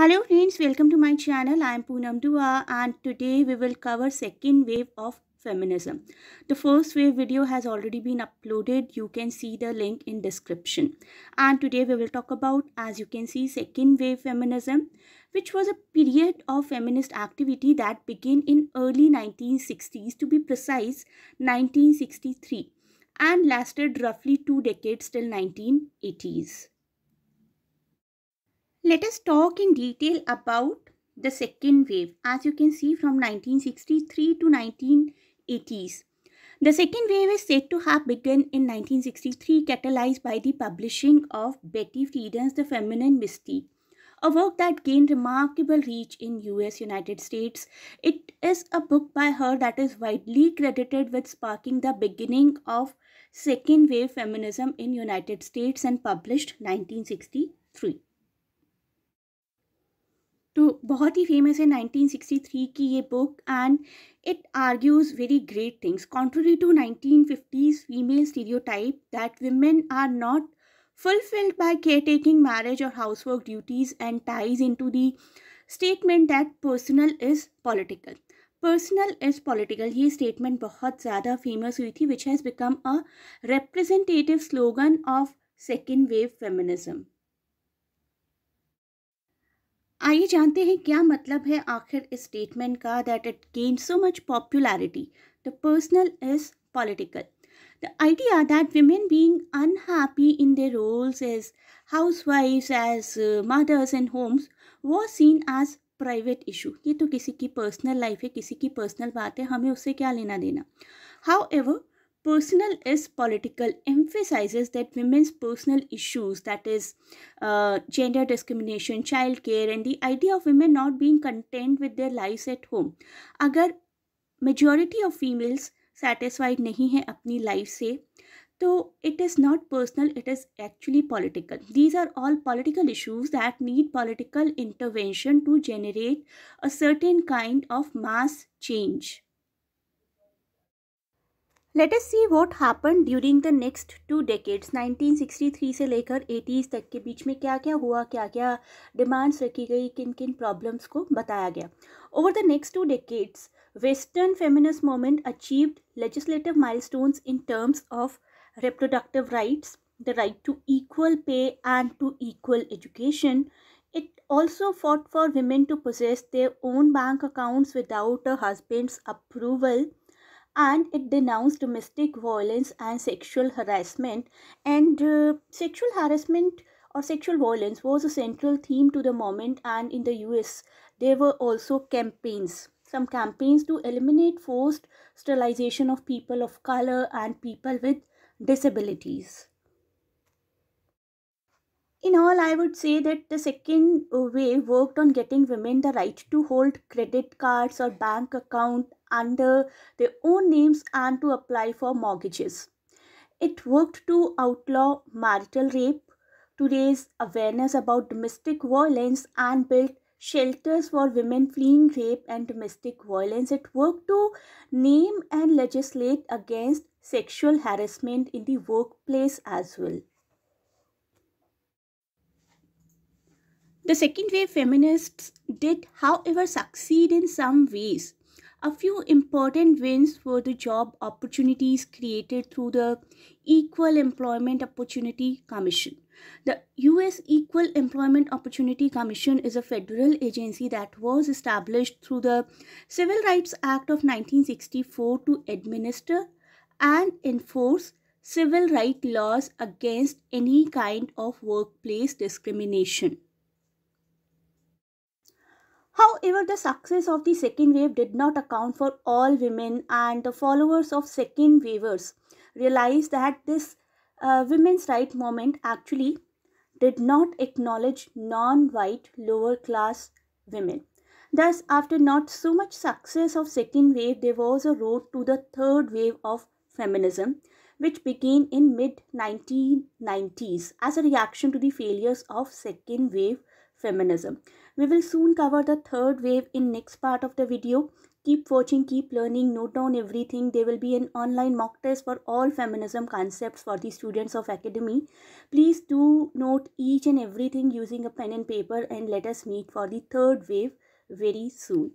Hello friends, welcome to my channel. I am Poonam Dua and today we will cover second wave of feminism. The first wave video has already been uploaded. You can see the link in description. And today we will talk about, as you can see, second wave feminism, which was a period of feminist activity that began in early 1960s, to be precise, 1963 and lasted roughly two decades till 1980s. Let us talk in detail about the second wave as you can see from 1963 to 1980s. The second wave is said to have begun in 1963 catalyzed by the publishing of Betty Friedan's The Feminine Mystique, a work that gained remarkable reach in US United States. It is a book by her that is widely credited with sparking the beginning of second wave feminism in United States and published 1963. तो बहुत ही famous है 1963 की ये book and it argues very great things contrary to 1950s female stereotype that women are not fulfilled by caretaking marriage और housework duties and ties into the statement that personal is political personal is political ये statement बहुत ज़्यादा famous हुई थी which has become a representative slogan of second wave feminism आइए जानते हैं क्या मतलब है आखिर इस स्टेटमेंट का that it gain so much popularity the personal is political the idea that women being unhappy in the roles as housewife as mothers in homes वो सीन एज प्राइवेट इशू ये तो किसी की personal life है किसी की personal बात है हमें उससे क्या लेना देना however Personal is political emphasizes that women's personal issues, that is, uh, gender discrimination, childcare, and the idea of women not being content with their lives at home. अगर majority of females satisfied नहीं है अपनी life से so it is not personal, it is actually political. These are all political issues that need political intervention to generate a certain kind of mass change. Let's see what happen during the next two decades nineteen sixty three से लेकर eighties तक के बीच में क्या क्या हुआ क्या क्या डिमांड्स रखी गई किन किन प्रॉब्लम्स को बताया गया over the next two decades western feminist movement achieved legislative milestones in terms of reproductive rights the right to equal pay and to equal education it also fought for women to process their own bank accounts without a husband's approval and it denounced domestic violence and sexual harassment. And uh, sexual harassment or sexual violence was a central theme to the moment, and in the US, there were also campaigns. Some campaigns to eliminate forced sterilization of people of color and people with disabilities in all, I would say that the second uh, way worked on getting women the right to hold credit cards or bank account under their own names and to apply for mortgages. It worked to outlaw marital rape, to raise awareness about domestic violence and build shelters for women fleeing rape and domestic violence. It worked to name and legislate against sexual harassment in the workplace as well. The second wave feminists did, however, succeed in some ways. A few important wins were the job opportunities created through the Equal Employment Opportunity Commission. The US Equal Employment Opportunity Commission is a federal agency that was established through the Civil Rights Act of 1964 to administer and enforce civil right laws against any kind of workplace discrimination. However, the success of the second wave did not account for all women and the followers of second wavers realized that this uh, women's right movement actually did not acknowledge non-white lower class women. Thus, after not so much success of second wave, there was a road to the third wave of feminism, which began in mid-1990s as a reaction to the failures of second wave feminism. We will soon cover the third wave in next part of the video. Keep watching, keep learning, note down everything. There will be an online mock test for all feminism concepts for the students of academy. Please do note each and everything using a pen and paper and let us meet for the third wave very soon.